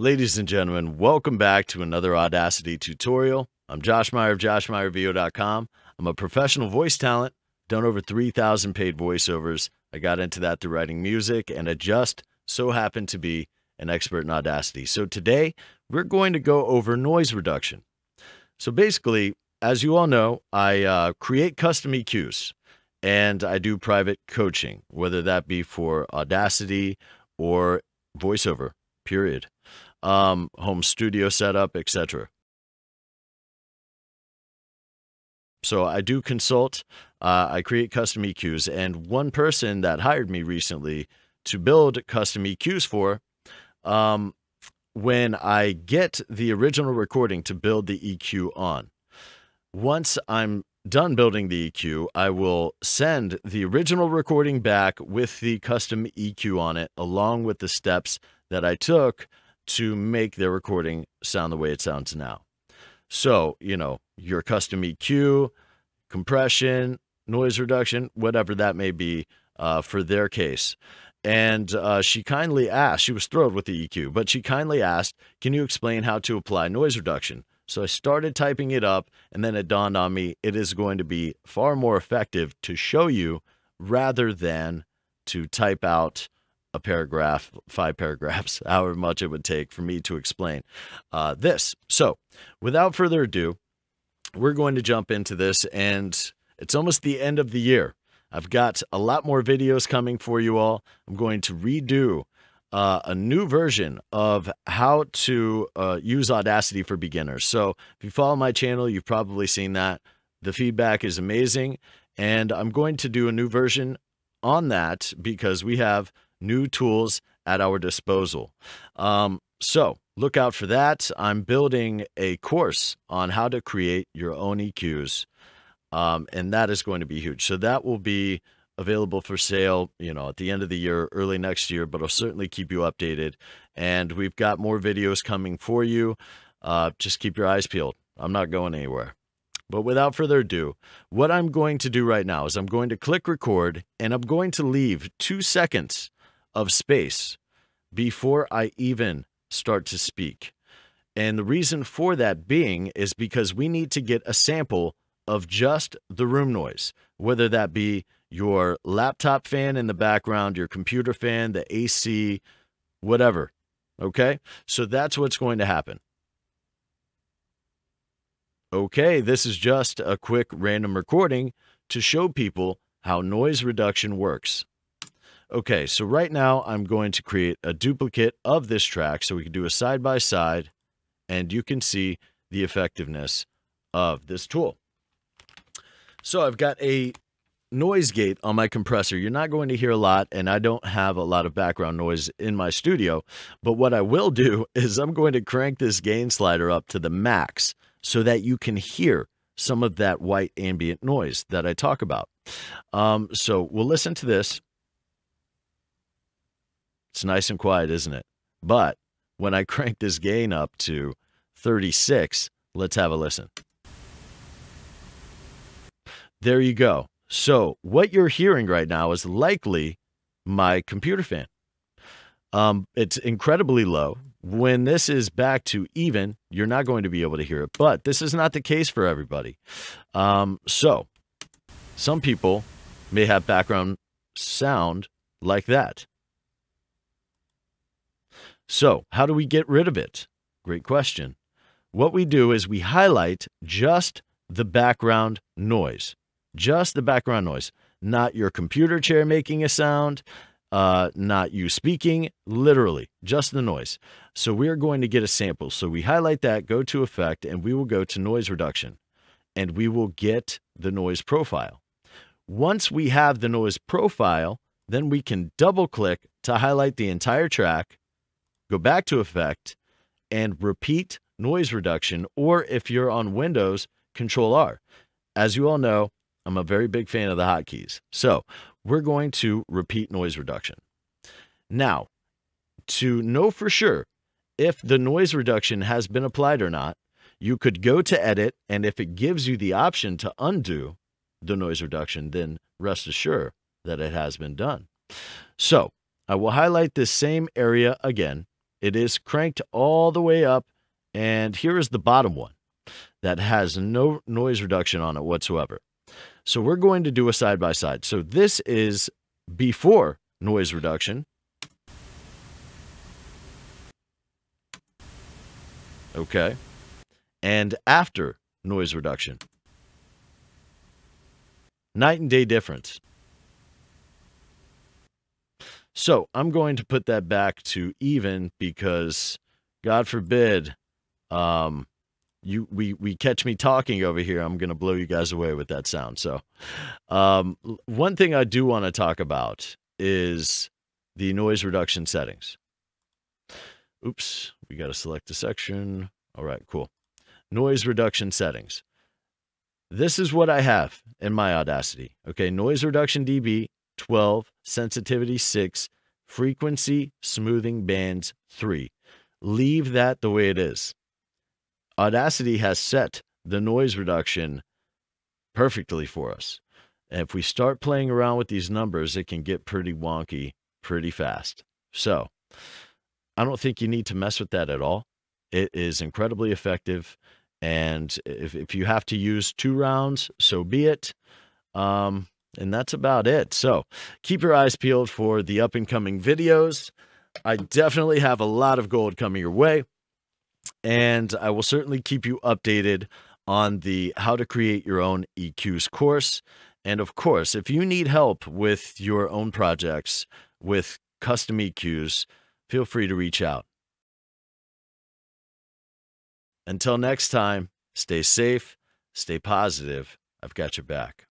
Ladies and gentlemen, welcome back to another Audacity tutorial. I'm Josh Meyer of joshmeyervo.com. I'm a professional voice talent, done over 3,000 paid voiceovers. I got into that through writing music, and I just so happened to be an expert in Audacity. So today, we're going to go over noise reduction. So basically, as you all know, I uh, create custom EQs, and I do private coaching, whether that be for Audacity or VoiceOver, period um, home studio setup, etc. So I do consult, uh, I create custom EQs, and one person that hired me recently to build custom EQs for, um, when I get the original recording to build the EQ on, once I'm done building the EQ, I will send the original recording back with the custom EQ on it, along with the steps that I took to make their recording sound the way it sounds now. So, you know, your custom EQ, compression, noise reduction, whatever that may be uh, for their case. And uh, she kindly asked, she was thrilled with the EQ, but she kindly asked, Can you explain how to apply noise reduction? So I started typing it up, and then it dawned on me it is going to be far more effective to show you rather than to type out a paragraph, five paragraphs, however much it would take for me to explain uh, this. So, without further ado, we're going to jump into this, and it's almost the end of the year. I've got a lot more videos coming for you all. I'm going to redo uh, a new version of how to uh, use Audacity for beginners. So, if you follow my channel, you've probably seen that. The feedback is amazing. And I'm going to do a new version on that because we have new tools at our disposal. Um, so look out for that. I'm building a course on how to create your own EQs, um, and that is going to be huge. So that will be available for sale, you know, at the end of the year, early next year, but I'll certainly keep you updated. And we've got more videos coming for you. Uh, just keep your eyes peeled. I'm not going anywhere. But without further ado, what I'm going to do right now is I'm going to click record and I'm going to leave two seconds of space before I even start to speak. And the reason for that being is because we need to get a sample of just the room noise, whether that be your laptop fan in the background, your computer fan, the AC, whatever. Okay? So that's what's going to happen. Okay, this is just a quick random recording to show people how noise reduction works. Okay, so right now I'm going to create a duplicate of this track so we can do a side by side and you can see the effectiveness of this tool. So I've got a noise gate on my compressor. You're not going to hear a lot, and I don't have a lot of background noise in my studio. But what I will do is I'm going to crank this gain slider up to the max so that you can hear some of that white ambient noise that I talk about. Um, so we'll listen to this. It's nice and quiet, isn't it? But when I crank this gain up to 36, let's have a listen. There you go. So what you're hearing right now is likely my computer fan. Um, it's incredibly low. When this is back to even, you're not going to be able to hear it, but this is not the case for everybody. Um, so some people may have background sound like that. So, how do we get rid of it? Great question. What we do is we highlight just the background noise, just the background noise, not your computer chair making a sound, uh, not you speaking, literally, just the noise. So we're going to get a sample. So we highlight that, go to effect, and we will go to noise reduction, and we will get the noise profile. Once we have the noise profile, then we can double click to highlight the entire track go back to effect and repeat noise reduction, or if you're on Windows, control R. As you all know, I'm a very big fan of the hotkeys. So we're going to repeat noise reduction. Now, to know for sure if the noise reduction has been applied or not, you could go to edit, and if it gives you the option to undo the noise reduction, then rest assured that it has been done. So I will highlight this same area again it is cranked all the way up, and here is the bottom one that has no noise reduction on it whatsoever. So we're going to do a side-by-side. -side. So this is before noise reduction. Okay. And after noise reduction. Night and day difference. So I'm going to put that back to even because God forbid um, you we we catch me talking over here. I'm gonna blow you guys away with that sound. So um, one thing I do want to talk about is the noise reduction settings. Oops, we got to select a section. All right, cool. Noise reduction settings. This is what I have in my Audacity. Okay, noise reduction dB 12, sensitivity 6, frequency smoothing bands 3. Leave that the way it is. Audacity has set the noise reduction perfectly for us. And if we start playing around with these numbers, it can get pretty wonky pretty fast. So I don't think you need to mess with that at all. It is incredibly effective. And if, if you have to use two rounds, so be it. Um, and that's about it. So keep your eyes peeled for the up and coming videos. I definitely have a lot of gold coming your way. And I will certainly keep you updated on the How to Create Your Own EQs course. And of course, if you need help with your own projects with custom EQs, feel free to reach out. Until next time, stay safe, stay positive. I've got your back.